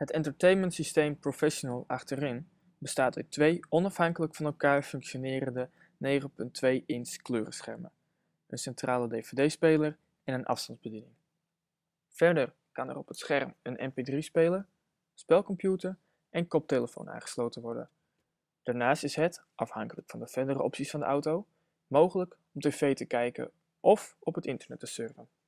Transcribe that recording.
Het entertainment systeem Professional achterin bestaat uit twee onafhankelijk van elkaar functionerende 9.2-inch kleurenschermen, een centrale dvd-speler en een afstandsbediening. Verder kan er op het scherm een mp3-speler, spelcomputer en koptelefoon aangesloten worden. Daarnaast is het, afhankelijk van de verdere opties van de auto, mogelijk om tv te kijken of op het internet te surfen.